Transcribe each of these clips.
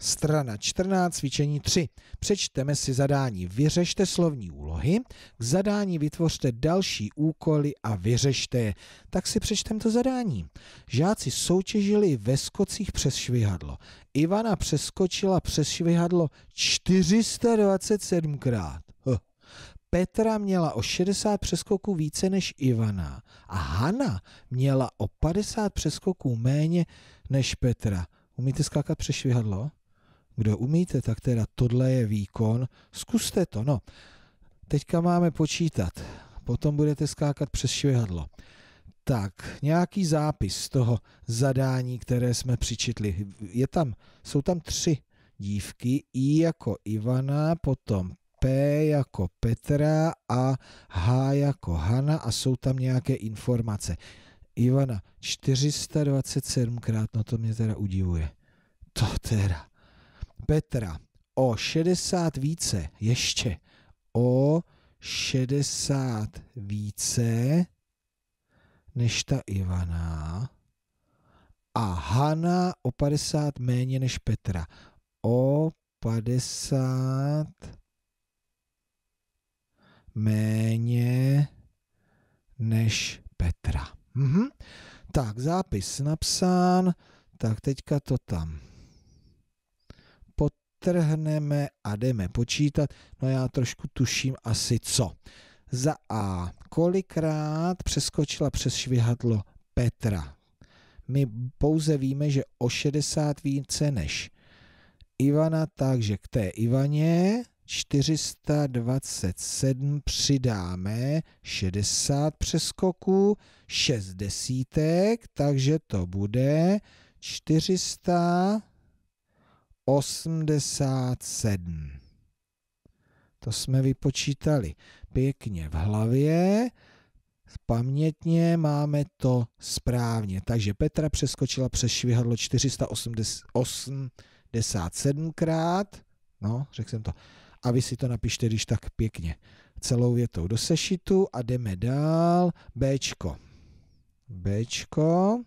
Strana 14, cvičení 3. Přečteme si zadání, vyřešte slovní úlohy, k zadání vytvořte další úkoly a vyřešte je. Tak si přečteme to zadání. Žáci soutěžili ve skocích přes švihadlo. Ivana přeskočila přes švihadlo 427krát. Petra měla o 60 přeskoků více než Ivana a Hana měla o 50 přeskoků méně než Petra. Umíte skákat přes švihadlo? Kdo umíte, tak teda tohle je výkon. Zkuste to, no. Teďka máme počítat. Potom budete skákat přes švihadlo. Tak, nějaký zápis z toho zadání, které jsme přičitli. Je tam, jsou tam tři dívky, I jako Ivana, potom P jako Petra a H jako Hana a jsou tam nějaké informace. Ivana, 427krát, no to mě teda udivuje. To teda. Petra o 60 více, ještě o 60 více než ta Ivana a Hana o 50 méně než Petra. O 50 méně než Petra. Mhm. Tak, zápis napsán, tak teďka to tam vytrhneme a jdeme počítat. No já trošku tuším asi co. Za A. Kolikrát přeskočila přes švihadlo Petra? My pouze víme, že o 60 více než Ivana, takže k té Ivaně 427 přidáme 60 přeskoků, 6 desítek, takže to bude 400 87. To jsme vypočítali pěkně v hlavě, pamětně máme to správně. Takže Petra přeskočila přes švihadlo 487 krát. No, řekl jsem to. A vy si to napište, když tak pěkně. Celou větou do sešitu a jdeme dál. Bčko. Bčko.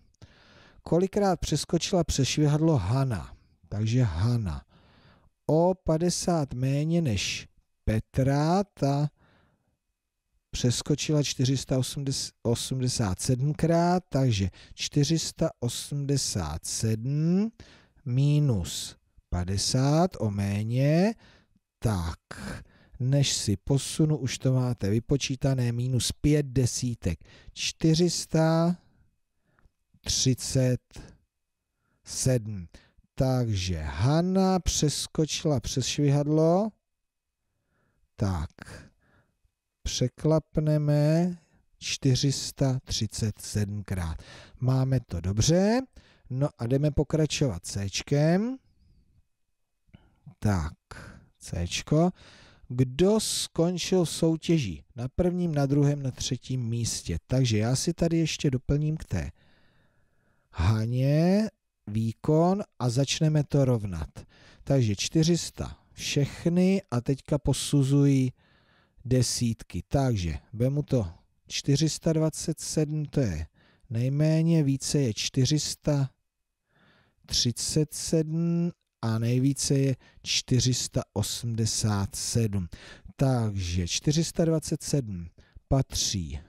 Kolikrát přeskočila přes švihadlo Hana? takže Hana. O 50 méně než Petra, ta přeskočila 487 krát, takže 487 minus 50 o méně, tak než si posunu, už to máte vypočítané, minus 5 desítek, 437. Takže Hanna přeskočila přes švihadlo. Tak, překlapneme 437krát. Máme to dobře. No a jdeme pokračovat C. Tak, C. Kdo skončil soutěží? Na prvním, na druhém, na třetím místě. Takže já si tady ještě doplním k té Haně výkon a začneme to rovnat. Takže 400 všechny a teďka posuzují desítky. Takže vemu to 427, to je nejméně, více je 437 a nejvíce je 487. Takže 427 patří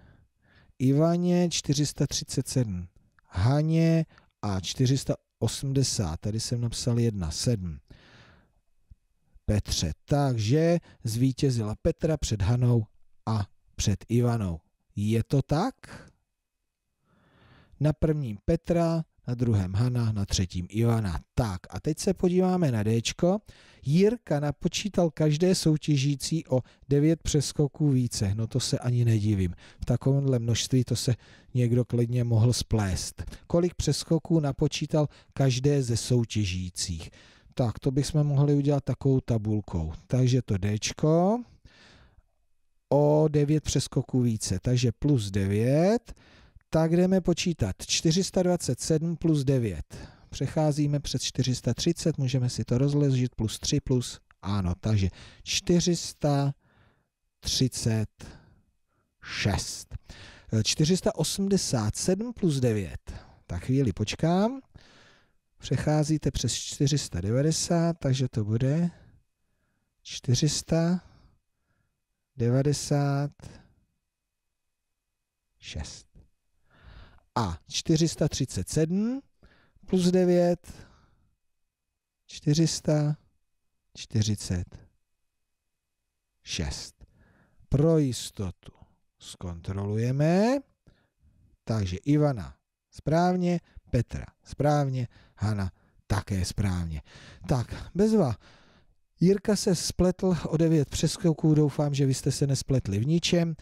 Ivaně, 437 Haně a 400 80, tady jsem napsal 1,7. Petře, takže zvítězila Petra před Hanou a před Ivanou. Je to tak? Na prvním Petra na druhém Hana, na třetím Ivana. Tak a teď se podíváme na D. Jirka napočítal každé soutěžící o 9 přeskoků více. No to se ani nedivím. V takovémhle množství to se někdo klidně mohl splést. Kolik přeskoků napočítal každé ze soutěžících? Tak to bychom mohli udělat takovou tabulkou. Takže to D o 9 přeskoků více. Takže plus 9 tak jdeme počítat. 427 plus 9. Přecházíme přes 430, můžeme si to rozležit, plus 3 plus, ano, takže 436. 487 plus 9. Tak chvíli počkám. Přecházíte přes 490, takže to bude 496 a 437 plus 9 446. Pro jistotu zkontrolujeme. Takže Ivana správně, Petra správně, Hana také správně. Tak, bezva. Jirka se spletl o 9 přeskoků, doufám, že vy jste se nespletli v ničem.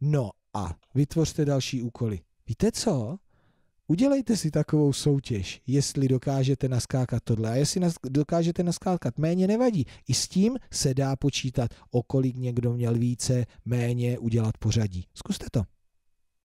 No a vytvořte další úkoly. Víte co? Udělejte si takovou soutěž, jestli dokážete naskákat tohle. A jestli nas- dokážete naskákat méně, nevadí. I s tím se dá počítat, o kolik někdo měl více, méně udělat pořadí. Zkuste to.